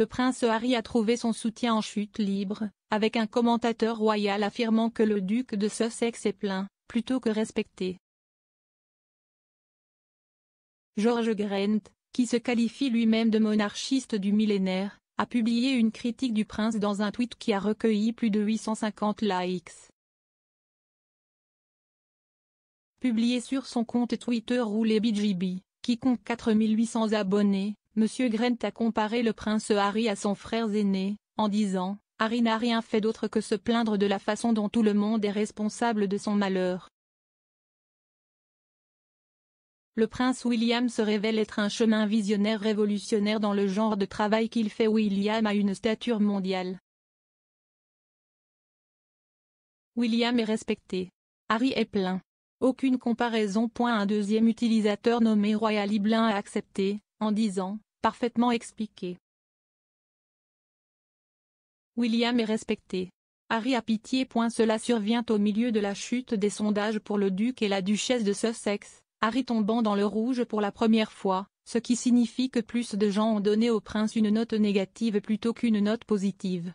le prince Harry a trouvé son soutien en chute libre, avec un commentateur royal affirmant que le duc de Sussex est plein, plutôt que respecté. George Grant, qui se qualifie lui-même de monarchiste du millénaire, a publié une critique du prince dans un tweet qui a recueilli plus de 850 likes. Publié sur son compte Twitter Roulé BGB, compte 4800 abonnés, Monsieur Grant a comparé le prince Harry à son frère aîné, en disant « Harry n'a rien fait d'autre que se plaindre de la façon dont tout le monde est responsable de son malheur. » Le prince William se révèle être un chemin visionnaire révolutionnaire dans le genre de travail qu'il fait William a une stature mondiale. William est respecté. Harry est plein. Aucune comparaison. Point Un deuxième utilisateur nommé Royal Iblin a accepté, en disant Parfaitement expliqué. William est respecté. Harry a pitié. Cela survient au milieu de la chute des sondages pour le duc et la duchesse de Sussex, Harry tombant dans le rouge pour la première fois, ce qui signifie que plus de gens ont donné au prince une note négative plutôt qu'une note positive.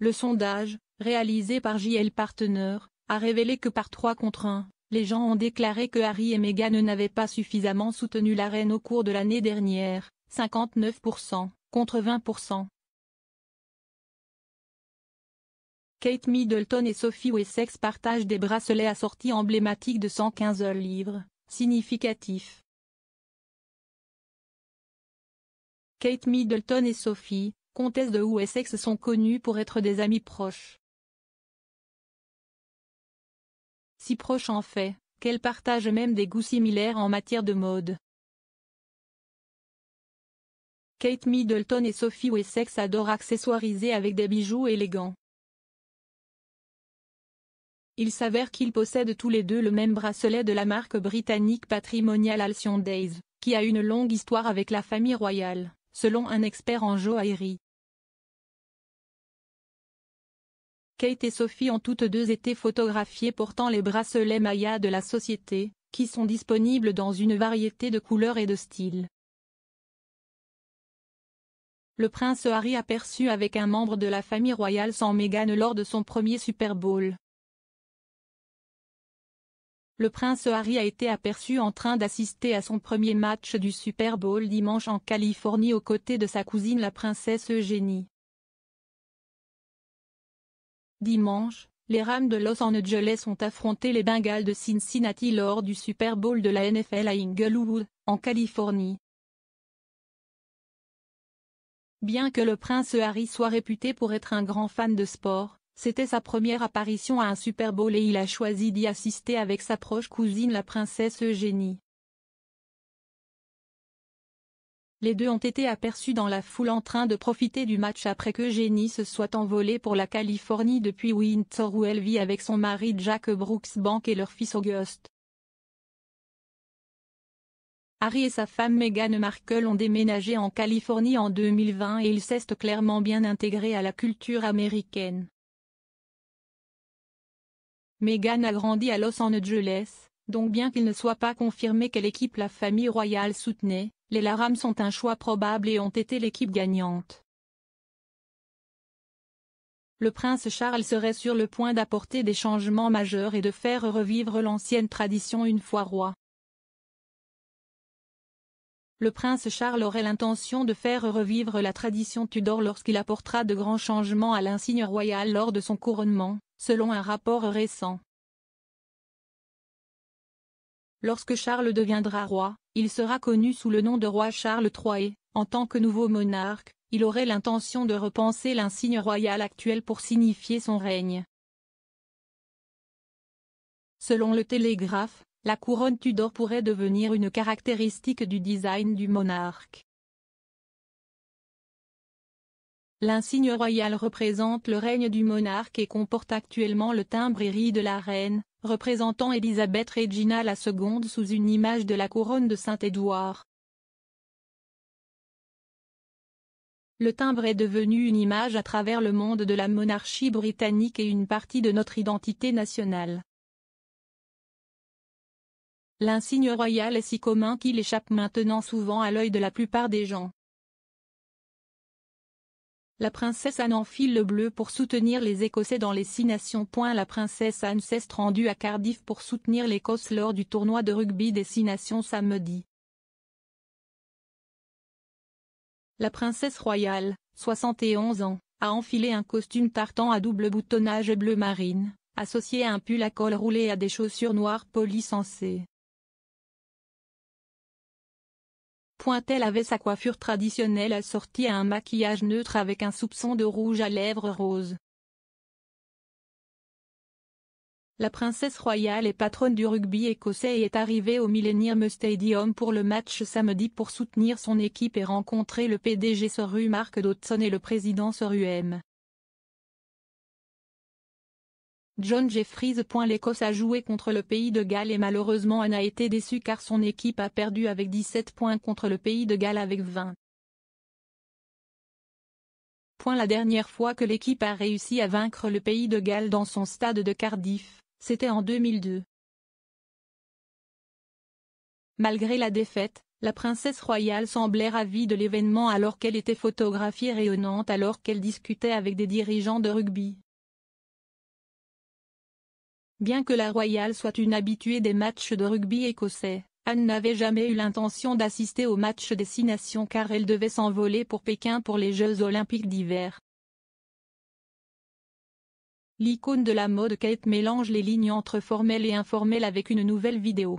Le sondage, réalisé par JL Partner, a révélé que par 3 contre 1, les gens ont déclaré que Harry et Meghan n'avaient pas suffisamment soutenu la reine au cours de l'année dernière, 59%, contre 20%. Kate Middleton et Sophie Wessex partagent des bracelets assortis emblématiques de 115 livres, significatifs. Kate Middleton et Sophie, comtesse de Wessex sont connues pour être des amies proches. si proches en fait, qu'elles partagent même des goûts similaires en matière de mode. Kate Middleton et Sophie Wessex adorent accessoiriser avec des bijoux élégants. Il s'avère qu'ils possèdent tous les deux le même bracelet de la marque britannique patrimoniale Alcyon Days, qui a une longue histoire avec la famille royale, selon un expert en joaillerie. Kate et Sophie ont toutes deux été photographiées portant les bracelets Maya de la société, qui sont disponibles dans une variété de couleurs et de styles. Le prince Harry aperçu avec un membre de la famille royale sans Meghan lors de son premier Super Bowl. Le prince Harry a été aperçu en train d'assister à son premier match du Super Bowl dimanche en Californie aux côtés de sa cousine la princesse Eugénie. Dimanche, les Rams de Los Angeles ont affronté les Bengals de Cincinnati lors du Super Bowl de la NFL à Inglewood, en Californie. Bien que le prince Harry soit réputé pour être un grand fan de sport, c'était sa première apparition à un Super Bowl et il a choisi d'y assister avec sa proche cousine la princesse Eugénie. Les deux ont été aperçus dans la foule en train de profiter du match après que Jenny se soit envolée pour la Californie depuis Windsor où elle vit avec son mari Jack Brooksbank et leur fils August. Harry et sa femme Meghan Markle ont déménagé en Californie en 2020 et ils s'estent clairement bien intégrés à la culture américaine. Meghan a grandi à Los Angeles, donc bien qu'il ne soit pas confirmé quelle équipe la famille royale soutenait, les Larames sont un choix probable et ont été l'équipe gagnante. Le prince Charles serait sur le point d'apporter des changements majeurs et de faire revivre l'ancienne tradition une fois roi. Le prince Charles aurait l'intention de faire revivre la tradition Tudor lorsqu'il apportera de grands changements à l'insigne royal lors de son couronnement, selon un rapport récent. Lorsque Charles deviendra roi, il sera connu sous le nom de roi Charles III et, en tant que nouveau monarque, il aurait l'intention de repenser l'insigne royal actuel pour signifier son règne. Selon le Télégraphe, la couronne Tudor pourrait devenir une caractéristique du design du monarque. L'insigne royal représente le règne du monarque et comporte actuellement le timbre de la reine, représentant Élisabeth Regina la seconde sous une image de la couronne de Saint-Édouard. Le timbre est devenu une image à travers le monde de la monarchie britannique et une partie de notre identité nationale. L'insigne royal est si commun qu'il échappe maintenant souvent à l'œil de la plupart des gens. La princesse Anne enfile le bleu pour soutenir les Écossais dans les six nations. La princesse Anne s'est rendue à Cardiff pour soutenir l'Écosse lors du tournoi de rugby des six nations samedi. La princesse royale, 71 ans, a enfilé un costume tartan à double boutonnage bleu marine, associé à un pull à col roulé et à des chaussures noires poli-sensées. Pointel avait sa coiffure traditionnelle assortie à un maquillage neutre avec un soupçon de rouge à lèvres rose. La princesse royale et patronne du rugby écossais est arrivée au Millennium Stadium pour le match samedi pour soutenir son équipe et rencontrer le PDG Sir Mark Dodson et le président Sir M. John Jeffries. L'Écosse a joué contre le pays de Galles et malheureusement elle a été déçue car son équipe a perdu avec 17 points contre le pays de Galles avec 20. La dernière fois que l'équipe a réussi à vaincre le pays de Galles dans son stade de Cardiff, c'était en 2002. Malgré la défaite, la princesse royale semblait ravie de l'événement alors qu'elle était photographiée rayonnante alors qu'elle discutait avec des dirigeants de rugby. Bien que la Royale soit une habituée des matchs de rugby écossais, Anne n'avait jamais eu l'intention d'assister aux matchs nations car elle devait s'envoler pour Pékin pour les Jeux olympiques d'hiver. L'icône de la mode Kate mélange les lignes entre formelle et informelle avec une nouvelle vidéo.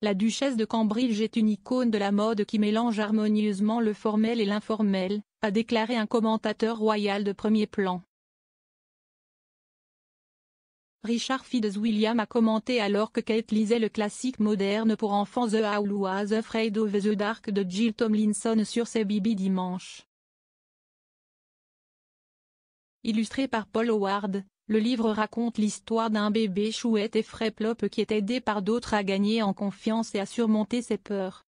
La duchesse de Cambridge est une icône de la mode qui mélange harmonieusement le formel et l'informel, a déclaré un commentateur royal de premier plan. Richard William a commenté alors que Kate lisait le classique moderne pour enfants The Owl Was Afraid of the Dark de Jill Tomlinson sur ses Bibi dimanche. Illustré par Paul Howard, le livre raconte l'histoire d'un bébé chouette et frais-plop qui est aidé par d'autres à gagner en confiance et à surmonter ses peurs.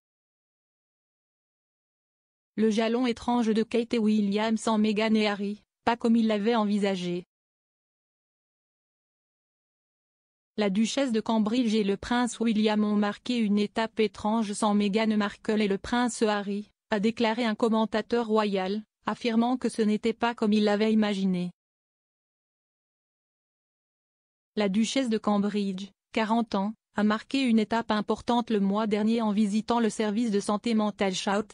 Le jalon étrange de Kate et William sans Meghan et Harry, pas comme il l'avait envisagé. La duchesse de Cambridge et le prince William ont marqué une étape étrange sans Meghan Markle et le prince Harry, a déclaré un commentateur royal, affirmant que ce n'était pas comme il l'avait imaginé. La duchesse de Cambridge, 40 ans, a marqué une étape importante le mois dernier en visitant le service de santé mentale Shout,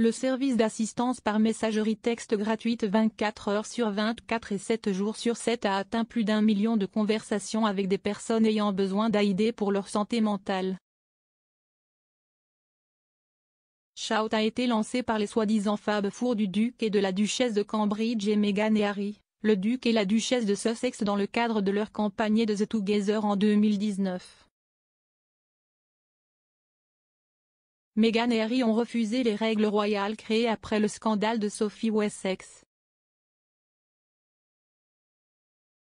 le service d'assistance par messagerie texte gratuite 24 heures sur 24 et 7 jours sur 7 a atteint plus d'un million de conversations avec des personnes ayant besoin d'aider pour leur santé mentale. Shout a été lancé par les soi-disant Fab Four du duc et de la duchesse de Cambridge et Meghan et Harry, le duc et la duchesse de Sussex dans le cadre de leur campagne de The Together en 2019. Meghan et Harry ont refusé les règles royales créées après le scandale de Sophie Wessex.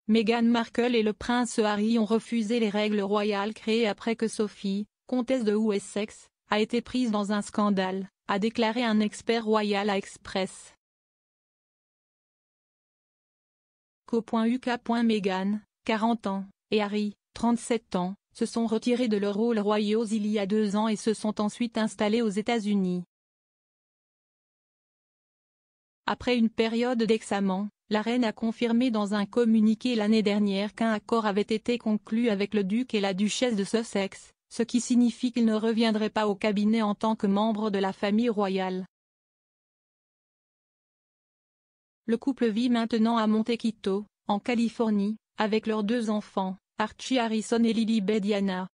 Meghan Markle et le prince Harry ont refusé les règles royales créées après que Sophie, comtesse de Wessex, a été prise dans un scandale, a déclaré un expert royal à Express. Co.uk.Meghan, 40 ans, et Harry, 37 ans, se sont retirés de leurs rôle royaux il y a deux ans et se sont ensuite installés aux États-Unis. Après une période d'examen, la reine a confirmé dans un communiqué l'année dernière qu'un accord avait été conclu avec le duc et la duchesse de Sussex, ce qui signifie qu'il ne reviendraient pas au cabinet en tant que membre de la famille royale. Le couple vit maintenant à Montequito, en Californie, avec leurs deux enfants, Archie Harrison et Lily Bediana.